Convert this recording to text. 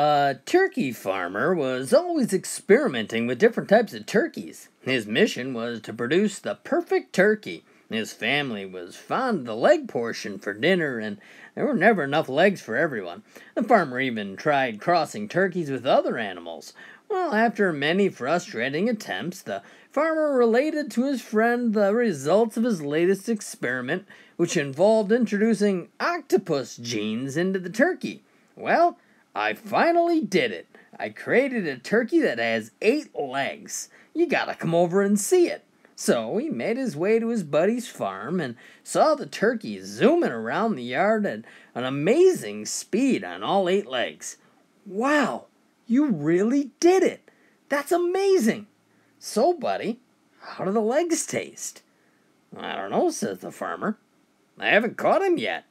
A turkey farmer was always experimenting with different types of turkeys. His mission was to produce the perfect turkey. His family was fond of the leg portion for dinner, and there were never enough legs for everyone. The farmer even tried crossing turkeys with other animals. Well, after many frustrating attempts, the farmer related to his friend the results of his latest experiment, which involved introducing octopus genes into the turkey. Well, I finally did it. I created a turkey that has eight legs. You gotta come over and see it. So he made his way to his buddy's farm and saw the turkey zooming around the yard at an amazing speed on all eight legs. Wow, you really did it! That's amazing! So, buddy, how do the legs taste? I don't know, says the farmer. I haven't caught him yet.